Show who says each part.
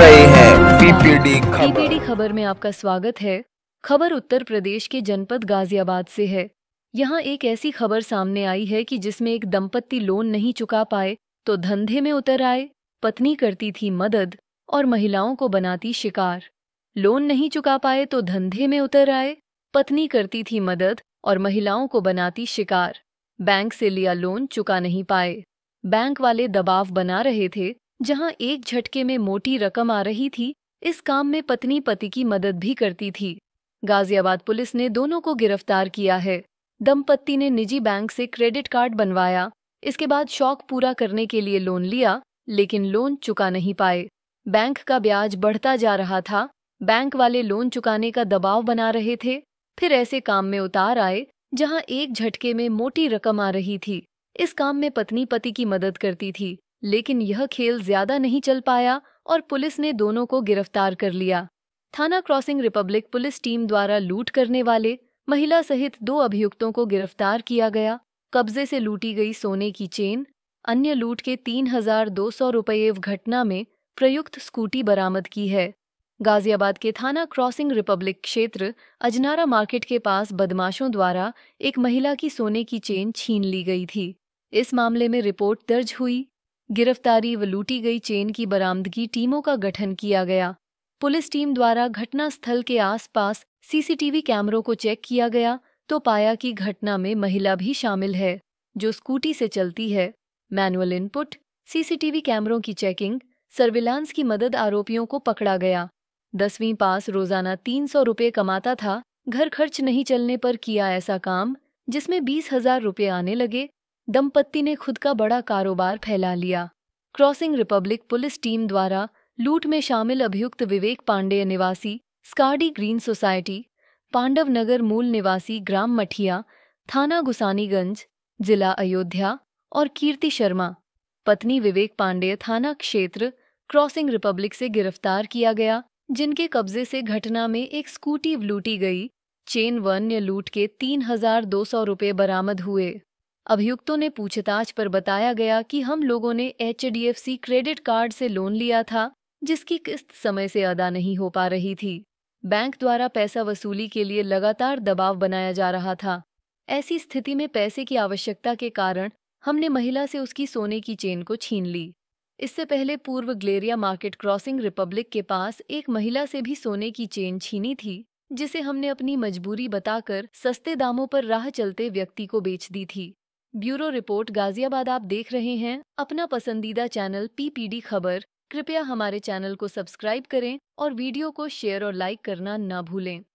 Speaker 1: रहे हैं पीपीडी खबर पीपीडी खबर में आपका स्वागत है खबर उत्तर प्रदेश के जनपद गाजियाबाद से है यहाँ एक ऐसी खबर सामने आई है कि जिसमें एक दंपत्ति लोन नहीं चुका पाए तो धंधे में उतर आए पत्नी करती थी मदद और महिलाओं को बनाती शिकार लोन नहीं चुका पाए तो धंधे में उतर आए पत्नी करती थी मदद और महिलाओं को बनाती शिकार बैंक से लिया लोन चुका नहीं पाए बैंक वाले दबाव बना रहे थे जहाँ एक झटके में मोटी रकम आ रही थी इस काम में पत्नी पति की मदद भी करती थी गाजियाबाद पुलिस ने दोनों को गिरफ्तार किया है दंपत्ति ने निजी बैंक से क्रेडिट कार्ड बनवाया इसके बाद शौक पूरा करने के लिए लोन लिया लेकिन लोन चुका नहीं पाए बैंक का ब्याज बढ़ता जा रहा था बैंक वाले लोन चुकाने का दबाव बना रहे थे फिर ऐसे काम में उतार आए जहां एक झटके में मोटी रकम आ रही थी इस काम में पत्नी पति की मदद करती थी लेकिन यह खेल ज्यादा नहीं चल पाया और पुलिस ने दोनों को गिरफ्तार कर लिया थाना क्रॉसिंग रिपब्लिक पुलिस टीम द्वारा लूट करने वाले महिला सहित दो अभियुक्तों को गिरफ्तार किया गया कब्जे से लूटी गई सोने की चेन अन्य लूट के तीन हजार दो सौ रुपये घटना में प्रयुक्त स्कूटी बरामद की है गाजियाबाद के थाना क्रॉसिंग रिपब्लिक क्षेत्र अजनारा मार्केट के पास बदमाशों द्वारा एक महिला की सोने की चेन छीन ली गई थी इस मामले में रिपोर्ट दर्ज हुई गिरफ्तारी व लूटी गई चेन की बरामदगी टीमों का गठन किया गया पुलिस टीम द्वारा घटना स्थल के आसपास सीसीटीवी कैमरों को चेक किया गया तो पाया कि घटना में महिला भी शामिल है जो स्कूटी से चलती है मैनुअल इनपुट सीसीटीवी कैमरों की चेकिंग सर्विलांस की मदद आरोपियों को पकड़ा गया दसवीं पास रोजाना तीन सौ रुपये कमाता था घर खर्च नहीं चलने पर किया ऐसा काम जिसमें बीस हजार रुपये आने लगे दंपत्ति ने खुद का बड़ा कारोबार फैला लिया क्रॉसिंग रिपब्लिक पुलिस टीम द्वारा लूट में शामिल अभियुक्त विवेक पांडेय निवासी स्कार्डी ग्रीन सोसाइटी पांडव नगर मूल निवासी ग्राम मठिया थाना गुसानीगंज जिला अयोध्या और कीर्ति शर्मा पत्नी विवेक पांडेय थाना क्षेत्र क्रॉसिंग रिपब्लिक से गिरफ्तार किया गया जिनके कब्जे से घटना में एक स्कूटी लूटी गई चेन वन्य लूट के तीन हजार दो सौ रुपये बरामद हुए अभियुक्तों ने पूछताछ पर बताया गया कि हम लोगों ने एच क्रेडिट कार्ड से लोन लिया था जिसकी किस्त समय से अदा नहीं हो पा रही थी बैंक द्वारा पैसा वसूली के लिए लगातार दबाव बनाया जा रहा था ऐसी स्थिति में पैसे की आवश्यकता के कारण हमने महिला से उसकी सोने की चेन को छीन ली इससे पहले पूर्व ग्लेरिया मार्केट क्रॉसिंग रिपब्लिक के पास एक महिला से भी सोने की चेन छीनी थी जिसे हमने अपनी मजबूरी बताकर सस्ते दामों पर राह चलते व्यक्ति को बेच दी थी ब्यूरो रिपोर्ट गाजियाबाद आप देख रहे हैं अपना पसंदीदा चैनल पीपीडी खबर कृपया हमारे चैनल को सब्सक्राइब करें और वीडियो को शेयर और लाइक करना न भूलें